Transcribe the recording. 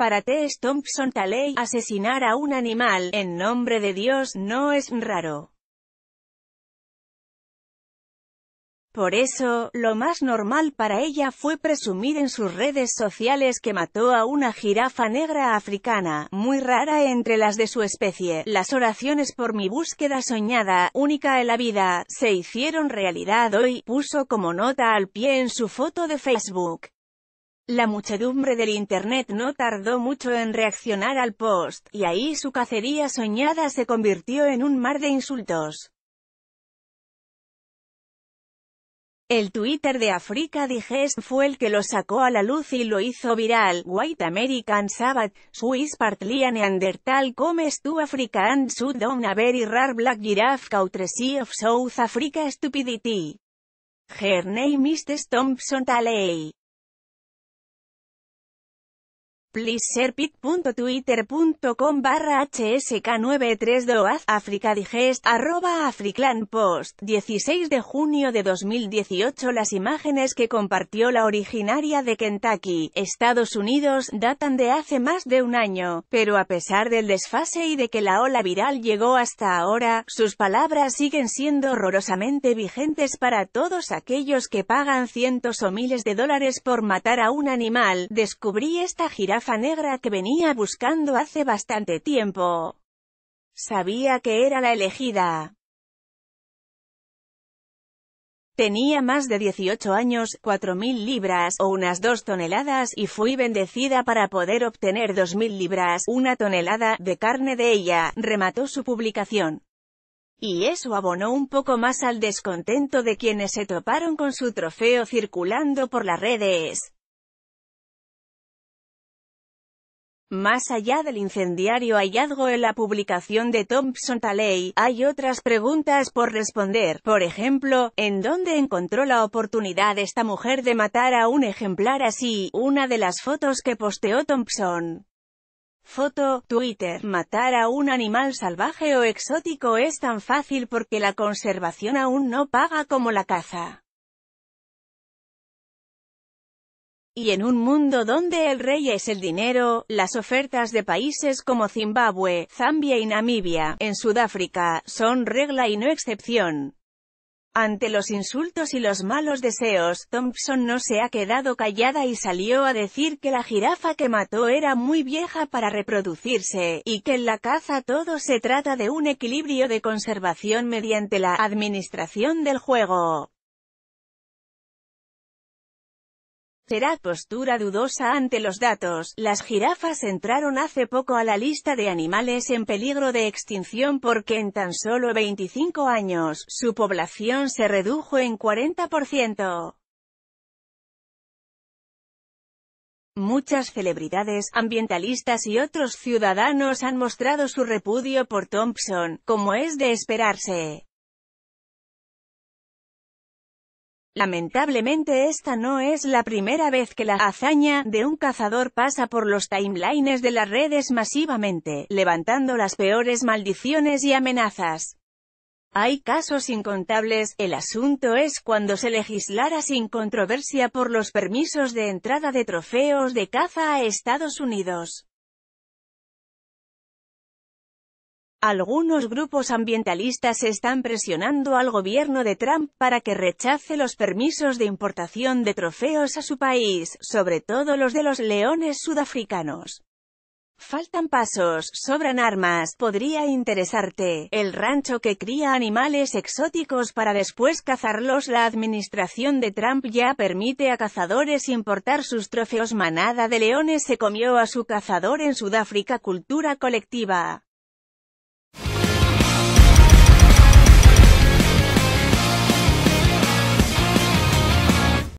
Para T. Thompson Taley, asesinar a un animal, en nombre de Dios, no es raro. Por eso, lo más normal para ella fue presumir en sus redes sociales que mató a una jirafa negra africana, muy rara entre las de su especie. Las oraciones por mi búsqueda soñada, única en la vida, se hicieron realidad hoy, puso como nota al pie en su foto de Facebook. La muchedumbre del Internet no tardó mucho en reaccionar al post, y ahí su cacería soñada se convirtió en un mar de insultos. El Twitter de Africa Digest fue el que lo sacó a la luz y lo hizo viral. White American Sabbath, Swiss Partlia Neanderthal Comes to Africa and shoot Down a Very Rare Black Giraffe Sea of South Africa Stupidity. Her name Thompson Taley. Please barra hsk93doaz Africa Digest arroba Post 16 de junio de 2018 Las imágenes que compartió la originaria de Kentucky, Estados Unidos, datan de hace más de un año, pero a pesar del desfase y de que la ola viral llegó hasta ahora, sus palabras siguen siendo horrorosamente vigentes para todos aquellos que pagan cientos o miles de dólares por matar a un animal. Descubrí esta jirafa negra que venía buscando hace bastante tiempo. Sabía que era la elegida. Tenía más de 18 años, 4.000 libras, o unas 2 toneladas, y fui bendecida para poder obtener 2.000 libras, una tonelada, de carne de ella, remató su publicación. Y eso abonó un poco más al descontento de quienes se toparon con su trofeo circulando por las redes. Más allá del incendiario hallazgo en la publicación de Thompson Talley, hay otras preguntas por responder, por ejemplo, ¿en dónde encontró la oportunidad esta mujer de matar a un ejemplar así? Una de las fotos que posteó Thompson. Foto, Twitter, matar a un animal salvaje o exótico es tan fácil porque la conservación aún no paga como la caza. Y en un mundo donde el rey es el dinero, las ofertas de países como Zimbabue, Zambia y Namibia, en Sudáfrica, son regla y no excepción. Ante los insultos y los malos deseos, Thompson no se ha quedado callada y salió a decir que la jirafa que mató era muy vieja para reproducirse, y que en la caza todo se trata de un equilibrio de conservación mediante la administración del juego. Será postura dudosa ante los datos. Las jirafas entraron hace poco a la lista de animales en peligro de extinción porque en tan solo 25 años, su población se redujo en 40%. Muchas celebridades, ambientalistas y otros ciudadanos han mostrado su repudio por Thompson, como es de esperarse. Lamentablemente esta no es la primera vez que la hazaña de un cazador pasa por los timelines de las redes masivamente, levantando las peores maldiciones y amenazas. Hay casos incontables, el asunto es cuando se legislara sin controversia por los permisos de entrada de trofeos de caza a Estados Unidos. Algunos grupos ambientalistas están presionando al gobierno de Trump para que rechace los permisos de importación de trofeos a su país, sobre todo los de los leones sudafricanos. Faltan pasos, sobran armas, podría interesarte. El rancho que cría animales exóticos para después cazarlos La administración de Trump ya permite a cazadores importar sus trofeos Manada de leones se comió a su cazador en Sudáfrica Cultura colectiva.